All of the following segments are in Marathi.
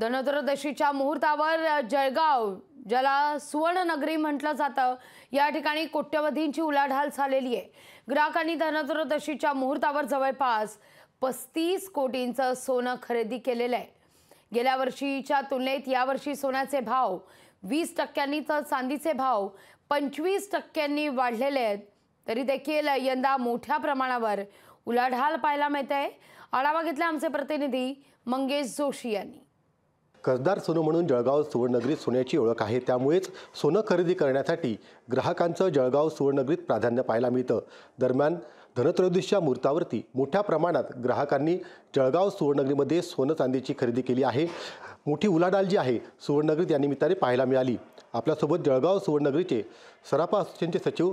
धनत्रयोदशीच्या मुहूर्तावर जळगाव ज्याला सुवर्णनगरी म्हटलं जातं या ठिकाणी कोट्यवधींची उलाढाल झालेली आहे ग्राहकांनी धनत्रयोदशीच्या मुहूर्तावर जवळपास पस्तीस कोटींचं सोनं खरेदी केलेलं आहे गेल्या वर्षीच्या तुलनेत यावर्षी सोन्याचे भाव वीस टक्क्यांनी तर चांदीचे भाव पंचवीस टक्क्यांनी वाढलेले आहेत तरी देखील यंदा मोठ्या प्रमाणावर उलाढाल पाहायला मिळते आहे आढावा घेतला आमचे प्रतिनिधी मंगेश जोशी यांनी कसदार सोनं म्हणून जळगाव सुवर्णनगरीत सोन्याची ओळख आहे त्यामुळेच सोनं खरेदी करण्यासाठी ग्राहकांचं जळगाव सुवर्णनगरीत प्राधान्य पाहायला मिळतं दरम्यान धनत्रयोदशीच्या मुहूर्तावरती मोठ्या प्रमाणात ग्राहकांनी जळगाव सुवर्णनगरीमध्ये सोनं चांदीची खरेदी केली आहे मोठी उलाढाल जी आहे सुवर्णनगरीत यानिमित्ताने पाहायला मिळाली आपल्यासोबत जळगाव सुवर्णनगरीचे सराफा असोसिएशनचे सचिव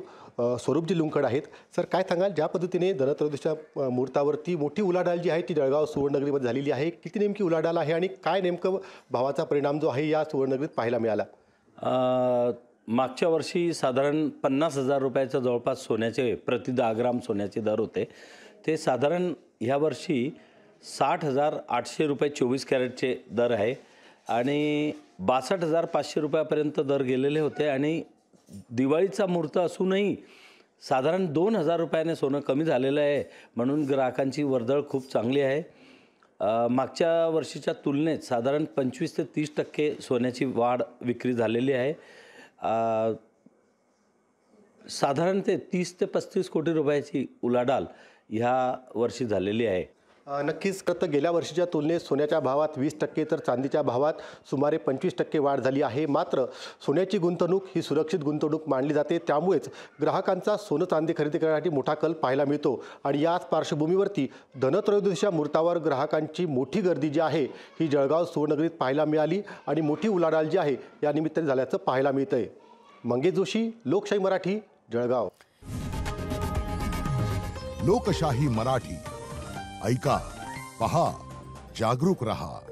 स्वरूपजी लुंकड आहेत सर काय सांगाल ज्या पद्धतीने धनत्रयोदशीच्या मुहूर्तावरती मोठी उलाढाल जी आहे ती जळगाव सुवर्णनगरीमध्ये झालेली आहे किती नेमकी उलाढाल आहे आणि काय नेमकं भावाचा परिणाम जो आहे या सुवर्णनगरीत पाहायला मिळाला मागच्या वर्षी साधारण पन्नास हजार रुपयाचं जवळपास सोन्याचे प्रति दहा ग्राम सोन्याचे दर होते ते साधारण ह्या वर्षी साठ हजार आठशे रुपये चोवीस कॅरेटचे दर आहे आणि बासष्ट हजार पाचशे रुपयापर्यंत दर गेलेले होते आणि दिवाळीचा मुहूर्त असूनही साधारण दोन हजार रुपयाने सोनं कमी झालेलं आहे म्हणून ग्राहकांची वर्दळ खूप चांगली आहे मागच्या वर्षीच्या तुलनेत साधारण पंचवीस ते तीस टक्के सोन्याची वाढ विक्री झालेली आहे साधारण ते तीस ते पस्तीस कोटी रुपयाची उलाढाल ह्या वर्षी झालेली आहे नक्कीच गत गेल्या वर्षीच्या तुलनेत सोन्याच्या भावात वीस टक्के तर चांदीच्या भावात सुमारे पंचवीस टक्के वाढ झाली आहे मात्र सोन्याची गुंतवणूक ही सुरक्षित गुंतवणूक मानली जाते त्यामुळेच ग्राहकांचा सोनं चांदी खरेदी करण्यासाठी मोठा कल पाहायला मिळतो आणि याच पार्श्वभूमीवरती धनत्रयोदशीच्या मुहूर्तावर ग्राहकांची मोठी गर्दी जी आहे ही जळगाव सोनगरीत पाहायला मिळाली आणि मोठी उलाढाल जी आहे या निमित्ताने झाल्याचं पाहायला मिळतं आहे मंगेश जोशी लोकशाही मराठी जळगाव लोकशाही मराठी ऐका पहा जागरूक रहा